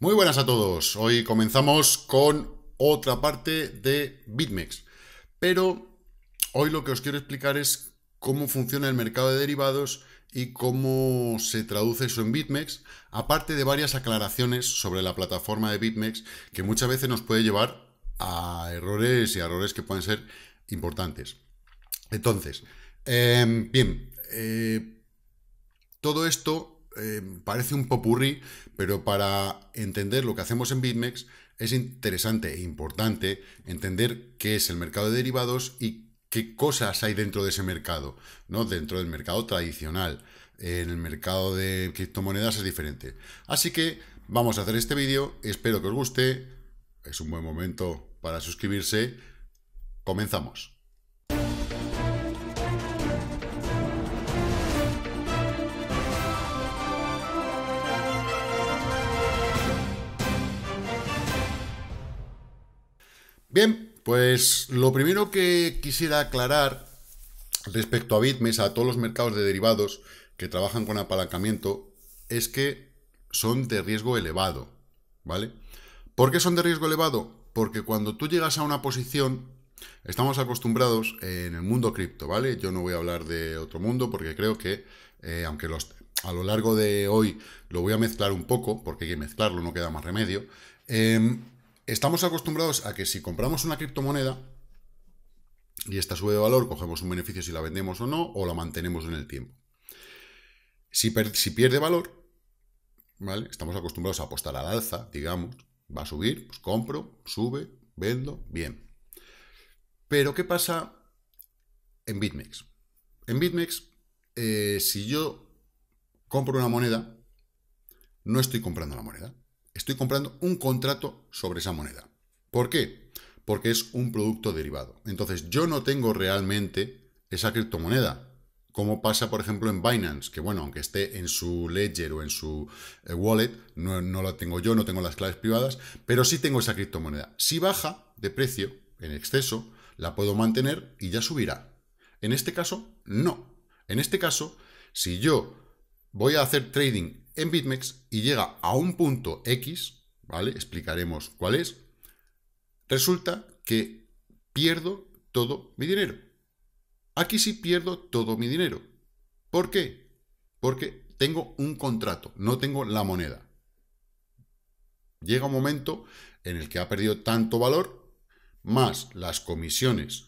Muy buenas a todos. Hoy comenzamos con otra parte de BitMEX. Pero hoy lo que os quiero explicar es cómo funciona el mercado de derivados y cómo se traduce eso en BitMEX, aparte de varias aclaraciones sobre la plataforma de BitMEX que muchas veces nos puede llevar a errores y errores que pueden ser importantes. Entonces, eh, bien, eh, todo esto eh, parece un popurrí, pero para entender lo que hacemos en BitMEX es interesante e importante entender qué es el mercado de derivados y qué cosas hay dentro de ese mercado, ¿no? Dentro del mercado tradicional. En el mercado de criptomonedas es diferente. Así que vamos a hacer este vídeo, espero que os guste, es un buen momento para suscribirse. Comenzamos. Bien, pues lo primero que quisiera aclarar respecto a Bitmes, a todos los mercados de derivados que trabajan con apalancamiento, es que son de riesgo elevado, ¿vale? ¿Por qué son de riesgo elevado? Porque cuando tú llegas a una posición, estamos acostumbrados en el mundo cripto, ¿vale? Yo no voy a hablar de otro mundo porque creo que, eh, aunque los, a lo largo de hoy lo voy a mezclar un poco, porque hay que mezclarlo, no queda más remedio, em, estamos acostumbrados a que si compramos una criptomoneda y esta sube de valor, cogemos un beneficio si la vendemos o no, o la mantenemos en el tiempo. Si, pierde valor, ¿vale? Estamos acostumbrados a apostar al alza, digamos, va a subir, pues compro, sube, vendo, bien. Pero, ¿qué pasa en BitMEX? En BitMEX, eh, si yo compro una moneda, no estoy comprando la moneda estoy comprando un contrato sobre esa moneda. ¿Por qué? Porque es un producto derivado. Entonces yo no tengo realmente esa criptomoneda. Como pasa, por ejemplo, en Binance, que bueno, aunque esté en su ledger o en su eh, wallet, no, la tengo yo, no tengo las claves privadas, pero sí tengo esa criptomoneda. Si baja de precio, en exceso, la puedo mantener y ya subirá. En este caso, no. En este caso, si yo voy a hacer trading en BitMEX y llega a un punto X, ¿vale? Explicaremos cuál es. Resulta que pierdo todo mi dinero. Aquí sí pierdo todo mi dinero. ¿Por qué? Porque tengo un contrato, no tengo la moneda. Llega un momento en el que ha perdido tanto valor, más las comisiones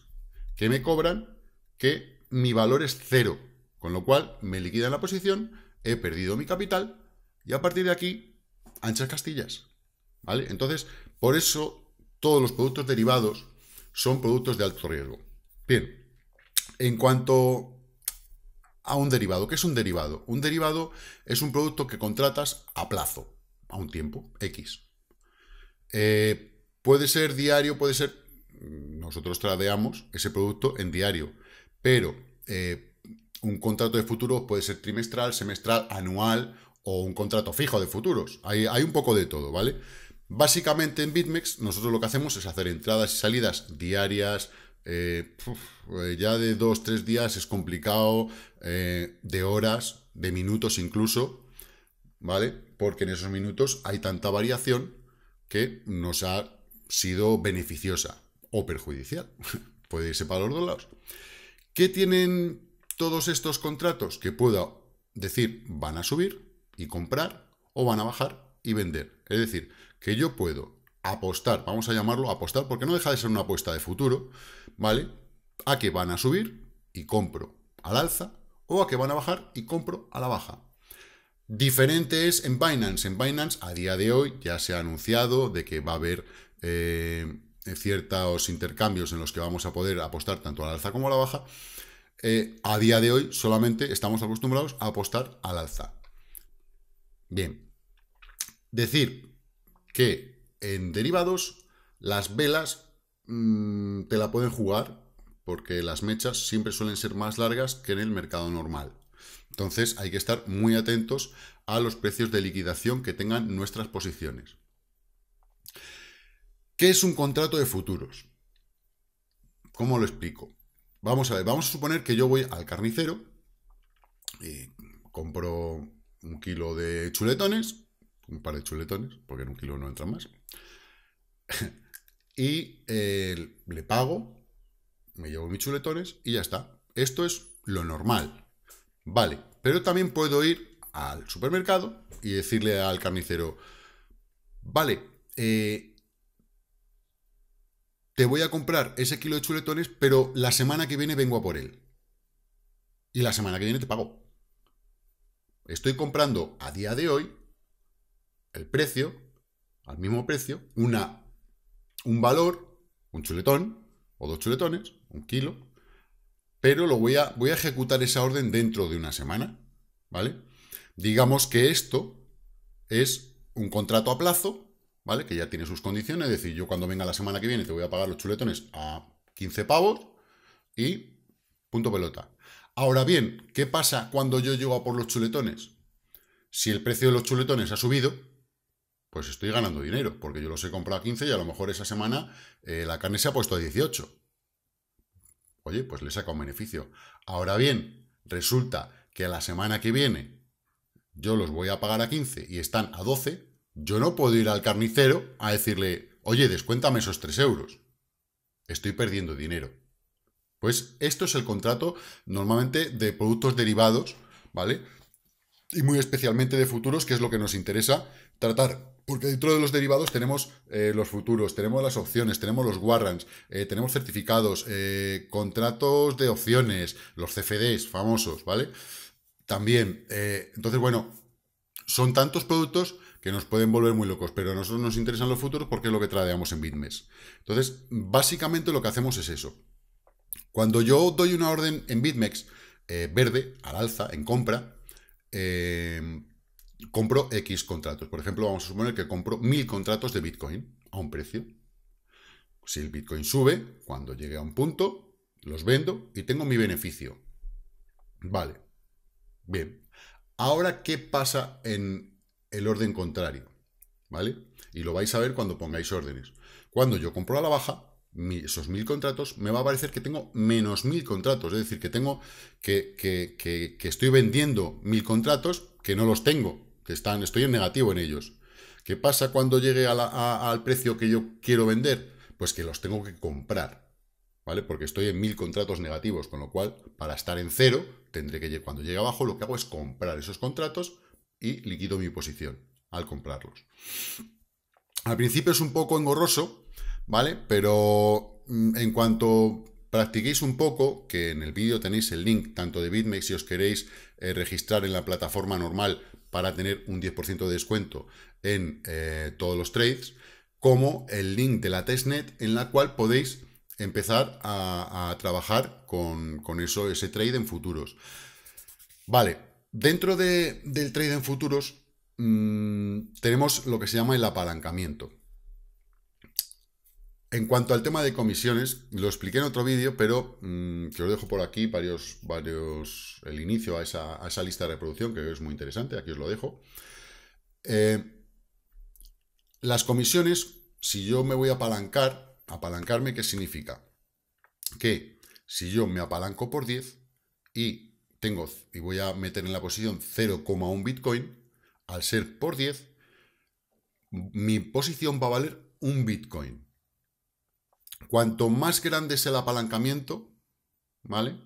que me cobran, que mi valor es cero, con lo cual me liquidan la posición he perdido mi capital y a partir de aquí, anchas castillas. ¿Vale? Entonces, por eso todos los productos derivados son productos de alto riesgo. Bien, en cuanto a un derivado, ¿qué es un derivado? Un derivado es un producto que contratas a plazo, a un tiempo, X. Eh, puede ser diario, puede ser... Nosotros tradeamos ese producto en diario, pero eh, un contrato de futuros puede ser trimestral, semestral, anual o un contrato fijo de futuros. Hay, hay un poco de todo, ¿vale? Básicamente en BitMEX nosotros lo que hacemos es hacer entradas y salidas diarias, eh, eh, ya de dos, tres días es complicado, eh, de horas, de minutos incluso, ¿vale? Porque en esos minutos hay tanta variación que nos ha sido beneficiosa o perjudicial. Puede irse para los dos lados. ¿Qué tienen todos estos contratos que pueda decir van a subir y comprar o van a bajar y vender. Es decir, que yo puedo apostar, vamos a llamarlo apostar porque no deja de ser una apuesta de futuro, ¿vale? A que van a subir y compro al alza o a que van a bajar y compro a la baja. Diferente es en Binance. En Binance a día de hoy ya se ha anunciado de que va a haber eh, ciertos intercambios en los que vamos a poder apostar tanto al alza como a la baja eh, a día de hoy solamente estamos acostumbrados a apostar al alza. Bien, decir que en derivados las velas mm, te la pueden jugar porque las mechas siempre suelen ser más largas que en el mercado normal. Entonces hay que estar muy atentos a los precios de liquidación que tengan nuestras posiciones. ¿Qué es un contrato de futuros? ¿Cómo lo explico? Vamos a ver, vamos a suponer que yo voy al carnicero y compro un kilo de chuletones, un par de chuletones, porque en un kilo no entran más, y eh, le pago, me llevo mis chuletones y ya está. Esto es lo normal. Vale, pero también puedo ir al supermercado y decirle al carnicero, vale, eh, te voy a comprar ese kilo de chuletones, pero la semana que viene vengo a por él. Y la semana que viene te pago. Estoy comprando a día de hoy el precio, al mismo precio, una, un valor, un chuletón o dos chuletones, un kilo, pero lo voy a, voy a ejecutar esa orden dentro de una semana, ¿vale? Digamos que esto es un contrato a plazo ¿vale? Que ya tiene sus condiciones, es decir, yo cuando venga la semana que viene te voy a pagar los chuletones a 15 pavos y punto pelota. Ahora bien, ¿qué pasa cuando yo llego a por los chuletones? Si el precio de los chuletones ha subido, pues estoy ganando dinero, porque yo los he comprado a 15 y a lo mejor esa semana eh, la carne se ha puesto a 18. Oye, pues le saca un beneficio. Ahora bien, resulta que la semana que viene yo los voy a pagar a 15 y están a 12, yo no puedo ir al carnicero a decirle, oye, descuéntame esos 3 euros. Estoy perdiendo dinero. Pues esto es el contrato normalmente de productos derivados, ¿vale? Y muy especialmente de futuros, que es lo que nos interesa tratar. Porque dentro de los derivados tenemos eh, los futuros, tenemos las opciones, tenemos los warrants, eh, tenemos certificados, eh, contratos de opciones, los CFDs famosos, ¿vale? También, entonces, bueno, son tantos productos que nos pueden volver muy locos, pero a nosotros nos interesan los futuros porque es lo que tradeamos en BitMEX. Entonces, básicamente lo que hacemos es eso. Cuando yo doy una orden en BitMEX eh, verde, al alza, en compra, eh, compro X contratos. Por ejemplo, vamos a suponer que compro mil contratos de Bitcoin a un precio. Si el Bitcoin sube, cuando llegue a un punto, los vendo y tengo mi beneficio. Vale. Bien. Ahora, ¿qué pasa en el orden contrario, ¿vale? Y lo vais a ver cuando pongáis órdenes. Cuando yo compro a la baja, esos mil contratos, me va a parecer que tengo menos mil contratos, es decir, que tengo que, estoy vendiendo mil contratos que no los tengo, que están, estoy en negativo en ellos. ¿Qué pasa cuando llegue al precio que yo quiero vender? Pues que los tengo que comprar, ¿vale? Porque estoy en mil contratos negativos, con lo cual, para estar en cero, tendré que, cuando llegue abajo, lo que hago es comprar esos contratos y liquido mi posición al comprarlos. Al principio es un poco engorroso, ¿vale? Pero mm, en cuanto practiquéis un poco, que en el vídeo tenéis el link tanto de BitMEX si os queréis eh, registrar en la plataforma normal para tener un 10% de descuento en eh, todos los trades, como el link de la testnet en la cual podéis empezar a, trabajar con, con, eso, ese trade en futuros. Vale, Dentro del trade en futuros mm, tenemos lo que se llama el apalancamiento. En cuanto al tema de comisiones, lo expliqué en otro vídeo, pero mm, que os dejo por aquí varios, varios, el inicio a esa, lista de reproducción, que es muy interesante, aquí os lo dejo. Eh, las comisiones, si yo me voy a apalancar, apalancarme, ¿qué significa? Que si yo me apalanco por 10 y tengo y voy a meter en la posición 0,1 Bitcoin, al ser por 10, mi posición va a valer un Bitcoin. Cuanto más grande es el apalancamiento, ¿vale?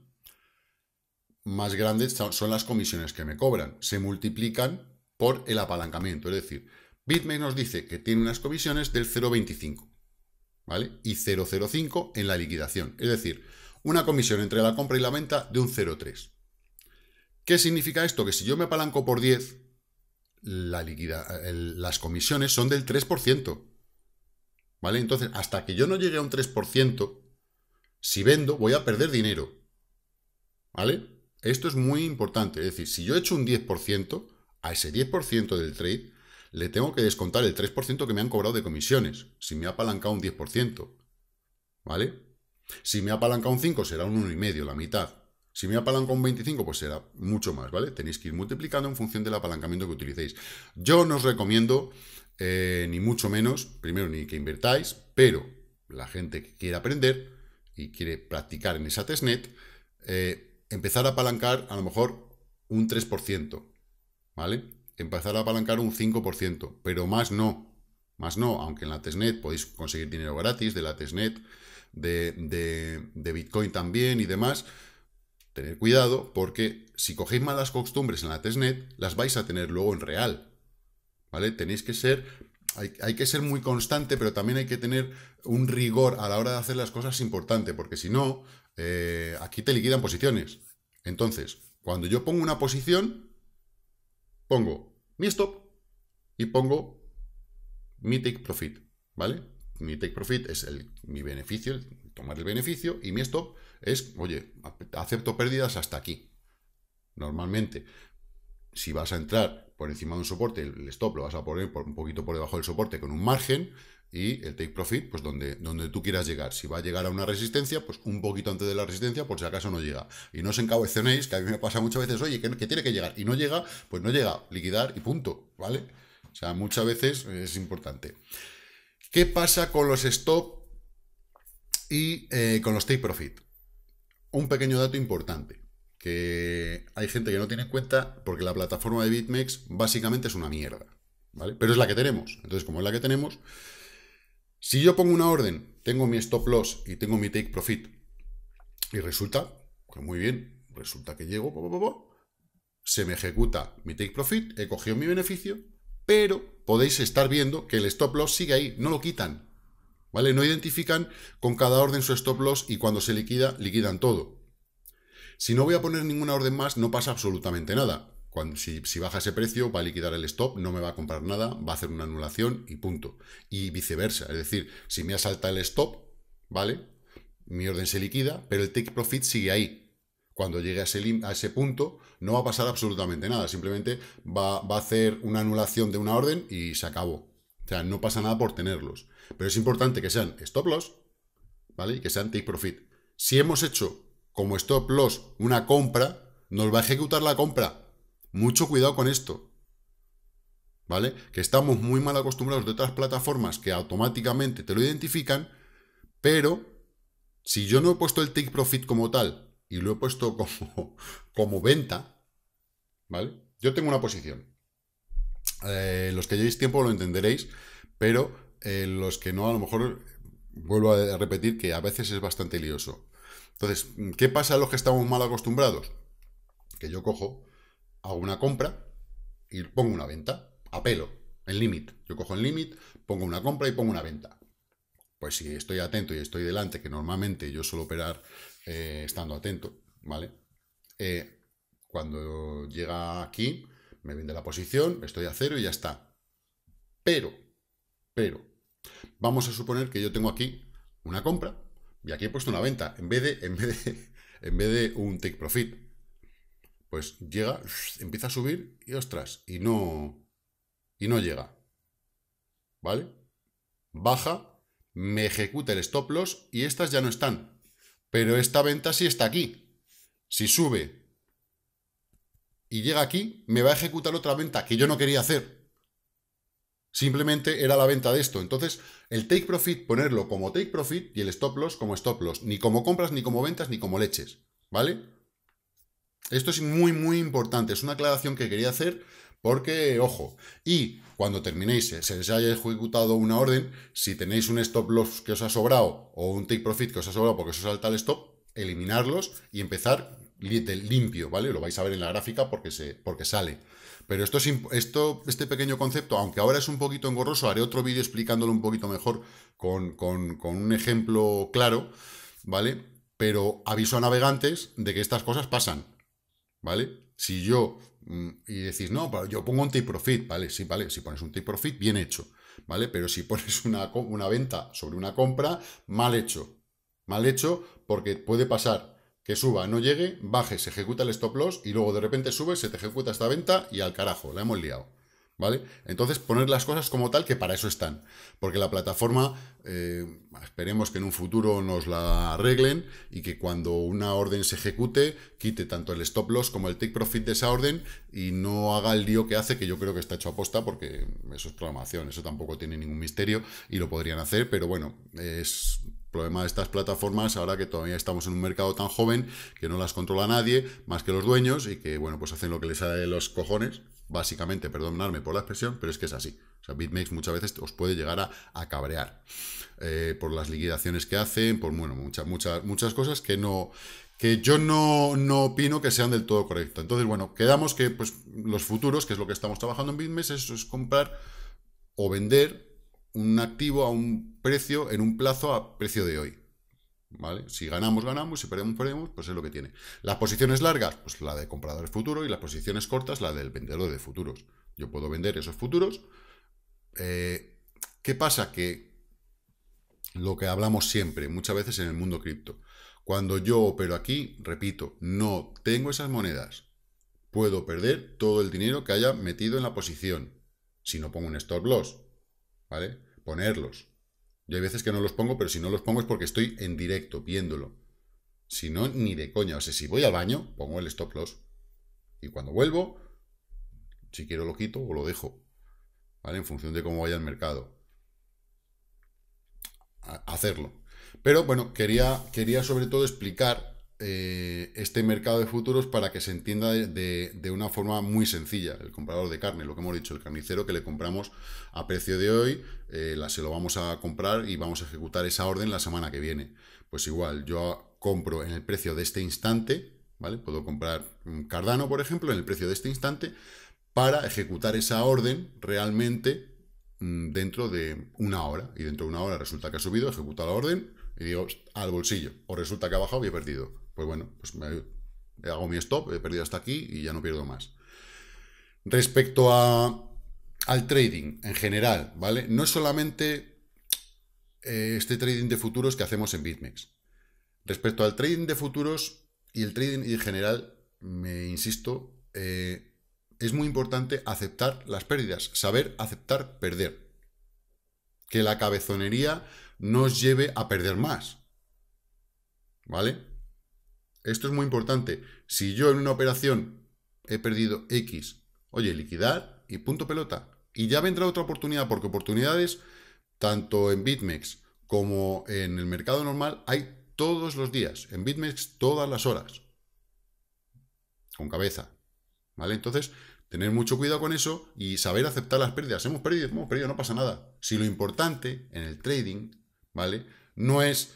Más grandes son las comisiones que me cobran. Se multiplican por el apalancamiento. Es decir, Bitmain nos dice que tiene unas comisiones del 0,25, ¿vale? Y 0,05 en la liquidación. Es decir, una comisión entre la compra y la venta de un 0,3. ¿Qué significa esto? Que si yo me apalanco por 10, las comisiones son del 3%. ¿Vale? Entonces, hasta que yo no llegue a un 3%, si vendo, voy a perder dinero. ¿Vale? Esto es muy importante. Es decir, si yo he hecho un 10%, a ese 10% del trade le tengo que descontar el 3% que me han cobrado de comisiones, si me ha apalancado un 10%. ¿Vale? Si me ha apalancado un 5, será un 1,5, la mitad. Si me apalanco un 25, pues será mucho más, ¿vale? Tenéis que ir multiplicando en función del apalancamiento que utilicéis. Yo no os recomiendo, eh, ni mucho menos, primero, ni que invertáis, pero la gente que quiere aprender y quiere practicar en esa testnet, eh, empezar a apalancar a lo mejor un 3%, ¿vale? Empezar a apalancar un 5%, pero más no, más no, aunque en la testnet podéis conseguir dinero gratis de la testnet, de, de, de Bitcoin también y demás, Tener cuidado porque si cogéis malas costumbres en la testnet, las vais a tener luego en real. ¿Vale? Tenéis que ser hay, que ser muy constante, pero también hay que tener un rigor a la hora de hacer las cosas importante, porque si no, eh, aquí te liquidan posiciones. Entonces, cuando yo pongo una posición, pongo mi stop y pongo mi take profit, ¿vale? Mi take profit es el, mi beneficio, tomar el beneficio, y mi stop es, oye, acepto pérdidas hasta aquí. Normalmente, si vas a entrar por encima de un soporte, el stop lo vas a poner por un poquito por debajo del soporte con un margen y el take profit, pues donde, donde tú quieras llegar. Si va a llegar a una resistencia, pues un poquito antes de la resistencia, por si acaso no llega. Y no os encabecenéis, que a mí me pasa muchas veces, oye, que, tiene que llegar y no llega, pues no llega, liquidar y punto, ¿vale? O sea, muchas veces es importante. ¿Qué pasa con los stop y eh, con los take profit? un pequeño dato importante que hay gente que no tiene en cuenta porque la plataforma de BitMEX básicamente es una mierda, ¿vale? Pero es la que tenemos. Entonces, como es la que tenemos, si yo pongo una orden, tengo mi stop loss y tengo mi take profit, y resulta que muy bien, resulta que llego, se me ejecuta mi take profit, he cogido mi beneficio, pero podéis estar viendo que el stop loss sigue ahí, no lo quitan. ¿vale? No identifican con cada orden su stop loss y cuando se liquida, liquidan todo. Si no voy a poner ninguna orden más, no pasa absolutamente nada. si, baja ese precio, va a liquidar el stop, no me va a comprar nada, va a hacer una anulación y punto. Y viceversa, es decir, si me asalta el stop, ¿vale? Mi orden se liquida, pero el take profit sigue ahí. Cuando llegue a ese, punto, no va a pasar absolutamente nada, simplemente va, va a hacer una anulación de una orden y se acabó. O sea, no pasa nada por tenerlos. Pero es importante que sean stop loss, ¿vale? Y que sean take profit. Si hemos hecho como stop loss una compra, nos va a ejecutar la compra. Mucho cuidado con esto. ¿Vale? Que estamos muy mal acostumbrados de otras plataformas que automáticamente te lo identifican, pero si yo no he puesto el take profit como tal y lo he puesto como, como venta, ¿vale? Yo tengo una posición. Eh, los que llevéis tiempo lo entenderéis, pero eh, los que no, a lo mejor, vuelvo a repetir que a veces es bastante lioso. Entonces, ¿qué pasa a los que estamos mal acostumbrados? Que yo cojo, hago una compra y pongo una venta, apelo pelo, en limit. Yo cojo en límite, pongo una compra y pongo una venta. Pues si estoy atento y estoy delante, que normalmente yo suelo operar eh, estando atento, ¿vale? Eh, cuando llega aquí, me vende la posición, estoy a cero y ya está. Pero, pero, Vamos a suponer que yo tengo aquí una compra y aquí he puesto una venta, en vez de, en vez un take profit. Pues llega, empieza a subir y ostras, y no, y no llega. ¿Vale? Baja, me ejecuta el stop loss y estas ya no están. Pero esta venta sí está aquí. Si sube y llega aquí, me va a ejecutar otra venta que yo no quería hacer Simplemente era la venta de esto. Entonces, el take profit, ponerlo como take profit y el stop loss como stop loss. Ni como compras, ni como ventas, ni como leches. ¿Vale? Esto es muy, muy importante. Es una aclaración que quería hacer porque, ojo, y cuando terminéis, eh, se les haya ejecutado una orden, si tenéis un stop loss que os ha sobrado o un take profit que os ha sobrado porque os salta el stop, eliminarlos y empezar limpio, ¿vale? Lo vais a ver en la gráfica porque, se, porque sale. Pero esto, es esto, este pequeño concepto, aunque ahora es un poquito engorroso, haré otro vídeo explicándolo un poquito mejor con, un ejemplo claro, ¿vale? Pero aviso a navegantes de que estas cosas pasan, ¿vale? Si yo, mm, y decís, no, yo pongo un take profit, ¿vale? Sí, vale, si pones un take profit, bien hecho, ¿vale? Pero si pones una, una venta sobre una compra, mal hecho, mal hecho, porque puede pasar, que suba, no llegue, baje, se ejecuta el stop loss y luego de repente sube, se te ejecuta esta venta y al carajo, la hemos liado. ¿Vale? Entonces, poner las cosas como tal, que para eso están. Porque la plataforma, eh, esperemos que en un futuro nos la arreglen y que cuando una orden se ejecute, quite tanto el stop loss como el take profit de esa orden y no haga el lío que hace, que yo creo que está hecho a posta, porque eso es programación, eso tampoco tiene ningún misterio y lo podrían hacer, pero bueno, es problema de estas plataformas ahora que todavía estamos en un mercado tan joven que no las controla nadie más que los dueños y que, bueno, pues hacen lo que les sale de los cojones, básicamente, perdonarme por la expresión, pero es que es así. O sea, BitMEX muchas veces os puede llegar a, cabrear eh, por las liquidaciones que hacen, por, bueno, muchas, muchas, muchas cosas que no que yo no, opino que sean del todo correctas. Entonces, bueno, quedamos que pues, los futuros, que es lo que estamos trabajando en BitMEX, eso es comprar o vender un activo a un precio en un plazo a precio de hoy. ¿Vale? Si ganamos, ganamos, si perdemos, perdemos, pues es lo que tiene. Las posiciones largas, pues la de comprador futuro y las posiciones cortas, la del vendedor de futuros. Yo puedo vender esos futuros. Eh, ¿Qué pasa? Que lo que hablamos siempre, muchas veces en el mundo cripto, cuando yo opero aquí, repito, no tengo esas monedas. Puedo perder todo el dinero que haya metido en la posición. Si no pongo un stop loss, ¿vale? Ponerlos. Yo hay veces que no los pongo, pero si no los pongo es porque estoy en directo viéndolo. Si no, ni de coña. O sea, si voy al baño, pongo el stop loss. Y cuando vuelvo, si quiero lo quito o lo dejo. ¿Vale? En función de cómo vaya el mercado. hacerlo. Pero bueno, quería, quería sobre todo explicar eh, este mercado de futuros para que se entienda de, una forma muy sencilla. El comprador de carne, lo que hemos dicho, el carnicero que le compramos a precio de hoy, eh, la, se lo vamos a comprar y vamos a ejecutar esa orden la semana que viene. Pues igual, yo compro en el precio de este instante, ¿vale? Puedo comprar un Cardano, por ejemplo, en el precio de este instante para ejecutar esa orden realmente mm, dentro de una hora. Y dentro de una hora resulta que ha subido, ejecuta la orden y digo, al bolsillo. O resulta que ha bajado y he perdido pues bueno, pues me, hago mi stop, he perdido hasta aquí y ya no pierdo más. Respecto al trading en general, ¿vale? No es solamente eh, este trading de futuros que hacemos en BitMEX. Respecto al trading de futuros y el trading en general, me insisto, eh, es muy importante aceptar las pérdidas, saber aceptar perder. Que la cabezonería nos lleve a perder más. ¿Vale? Esto es muy importante. Si yo en una operación he perdido X, oye, liquidar y punto pelota. Y ya vendrá otra oportunidad, porque oportunidades, tanto en BitMEX como en el mercado normal, hay todos los días. En BitMEX, todas las horas. Con cabeza. ¿Vale? Entonces, tener mucho cuidado con eso y saber aceptar las pérdidas. Hemos perdido, hemos perdido, no pasa nada. Si lo importante en el trading, ¿vale? No es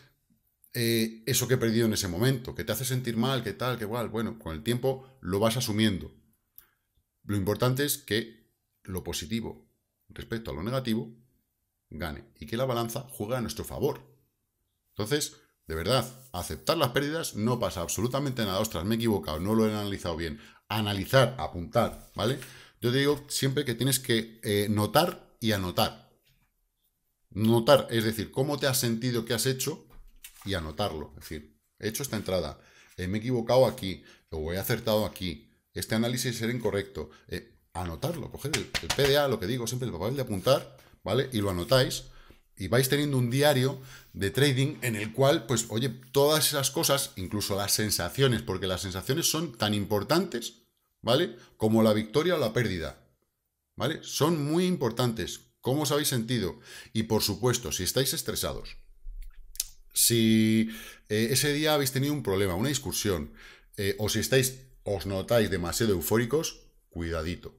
eh, eso que he perdido en ese momento, que te hace sentir mal, que tal, que igual. Bueno, con el tiempo lo vas asumiendo. Lo importante es que lo positivo respecto a lo negativo gane y que la balanza juegue a nuestro favor. Entonces, de verdad, aceptar las pérdidas no pasa absolutamente nada. Ostras, me he equivocado, no lo he analizado bien. Analizar, apuntar, ¿vale? Yo te digo siempre que tienes que eh, notar y anotar. Notar, es decir, cómo te has sentido qué has hecho y anotarlo. Es decir, he hecho esta entrada, eh, me he equivocado aquí, o he acertado aquí, este análisis era incorrecto. Eh, anotarlo, coger el, PDA, lo que digo siempre, el papel de apuntar, ¿vale? Y lo anotáis y vais teniendo un diario de trading en el cual, pues, oye, todas esas cosas, incluso las sensaciones, porque las sensaciones son tan importantes, ¿vale? Como la victoria o la pérdida, ¿vale? Son muy importantes. ¿Cómo os habéis sentido? Y por supuesto, si estáis estresados, si eh, ese día habéis tenido un problema, una excursión, eh, o si estáis, os notáis demasiado eufóricos, cuidadito.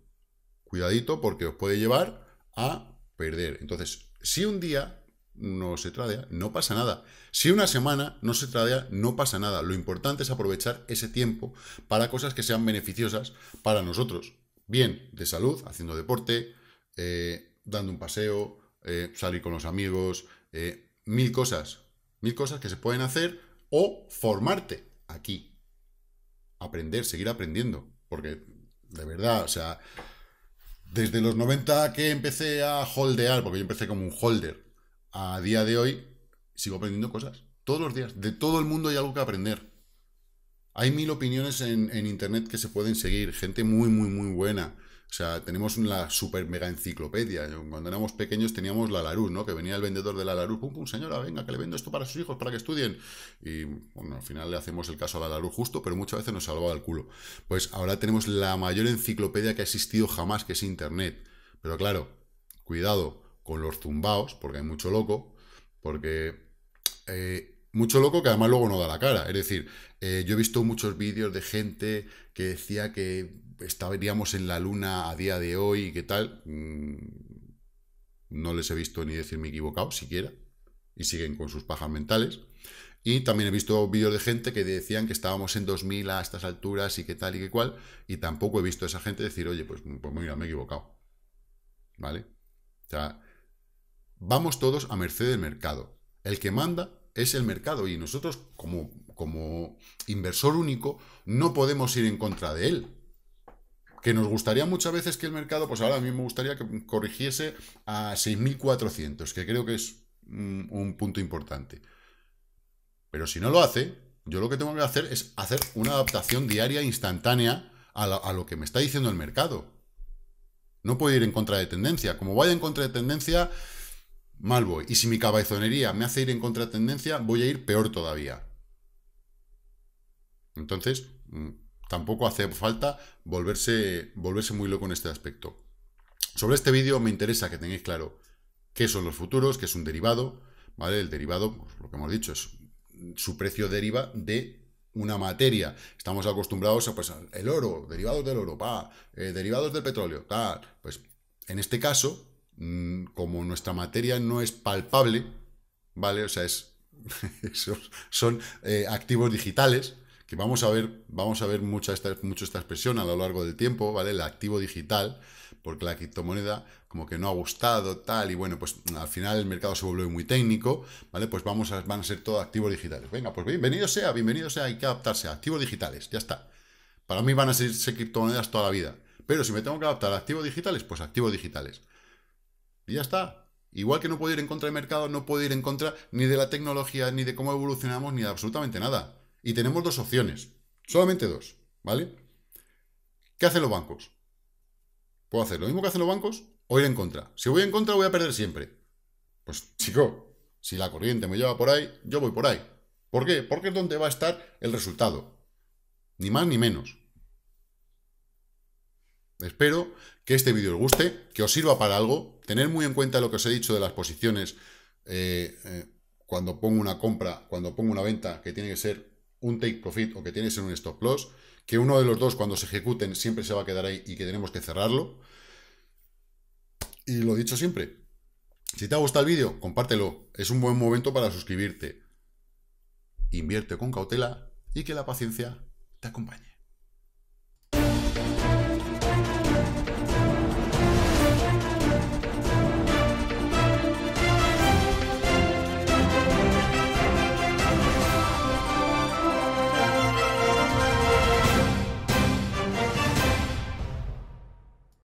Cuidadito porque os puede llevar a perder. Entonces, si un día no se tradea, no pasa nada. Si una semana no se tradea, no pasa nada. Lo importante es aprovechar ese tiempo para cosas que sean beneficiosas para nosotros. Bien, de salud, haciendo deporte, eh, dando un paseo, salir con los amigos, mil cosas mil cosas que se pueden hacer o formarte aquí. Aprender, seguir aprendiendo, porque de verdad, o sea, desde los 90 que empecé a holdear, porque yo empecé como un holder, a día de hoy sigo aprendiendo cosas. Todos los días, de todo el mundo hay algo que aprender. Hay mil opiniones en, en internet que se pueden seguir, gente muy, muy, muy buena. O sea, tenemos una super mega enciclopedia. Cuando éramos pequeños teníamos la Larus, ¿no? Que venía el vendedor de la Larus, pum, pum, señora, venga, que le vendo esto para sus hijos, para que estudien. Y bueno, al final le hacemos el caso a la Larus justo, pero muchas veces nos salvaba el culo. Pues ahora tenemos la mayor enciclopedia que ha existido jamás, que es Internet. Pero claro, cuidado con los zumbaos, porque hay mucho loco, porque... Eh, mucho loco que además luego no da la cara. Es decir, eh, yo he visto muchos vídeos de gente que decía que estaríamos en la luna a día de hoy y qué tal, mm, no les he visto ni decirme equivocado siquiera, y siguen con sus pajas mentales. Y también he visto vídeos de gente que decían que estábamos en 2000 a estas alturas y qué tal y qué cual, y tampoco he visto a esa gente decir, oye, pues, pues mira, me he equivocado. ¿Vale? O sea, vamos todos a merced del mercado. El que manda es el mercado y nosotros como, como inversor único no podemos ir en contra de él que nos gustaría muchas veces que el mercado, pues ahora a mí me gustaría que corrigiese a 6.400, que creo que es un, punto importante. Pero si no lo hace, yo lo que tengo que hacer es hacer una adaptación diaria instantánea a, a lo que me está diciendo el mercado. No puedo ir en contra de tendencia. Como vaya en contra de tendencia, mal voy. Y si mi cabezonería me hace ir en contra de tendencia, voy a ir peor todavía. Entonces, mm, tampoco hace falta volverse, volverse muy loco en este aspecto. Sobre este vídeo me interesa que tengáis claro qué son los futuros, qué es un derivado, ¿vale? El derivado, pues, lo que hemos dicho, es su precio deriva de una materia. Estamos acostumbrados a, pues, el oro, derivados del oro, pa, eh, derivados del petróleo, tal. Pues, en este caso, mm, como nuestra materia no es palpable, ¿vale? O sea, es, son eh, activos digitales, que vamos a ver, vamos a ver mucha esta, mucho esta expresión a lo largo del tiempo, ¿vale? El activo digital, porque la criptomoneda como que no ha gustado, tal, y bueno, pues al final el mercado se vuelve muy técnico, ¿vale? Pues vamos van a ser todos activos digitales. Venga, pues bienvenido sea, bienvenido sea, hay que adaptarse a activos digitales, ya está. Para mí van a ser, ser criptomonedas toda la vida, pero si me tengo que adaptar a activos digitales, pues activos digitales. Y ya está, Igual que no puedo ir en contra del mercado, no puedo ir en contra ni de la tecnología, ni de cómo evolucionamos, ni de absolutamente nada. Y tenemos dos opciones, solamente dos, ¿vale? ¿Qué hacen los bancos? Puedo hacer lo mismo que hacen los bancos o ir en contra. Si voy en contra voy a perder siempre. Pues chico, si la corriente me lleva por ahí, yo voy por ahí. ¿Por qué? Porque es donde va a estar el resultado. Ni más ni menos. Espero que este vídeo os guste, que os sirva para algo. Tener muy en cuenta lo que os he dicho de las posiciones eh, eh, cuando pongo una compra, cuando pongo una venta, que tiene que ser un take profit o que tienes en un stop loss, que uno de los dos cuando se ejecuten siempre se va a quedar ahí y que tenemos que cerrarlo. Y lo dicho siempre, si te ha gustado el vídeo, compártelo, es un buen momento para suscribirte. Invierte con cautela y que la paciencia te acompañe.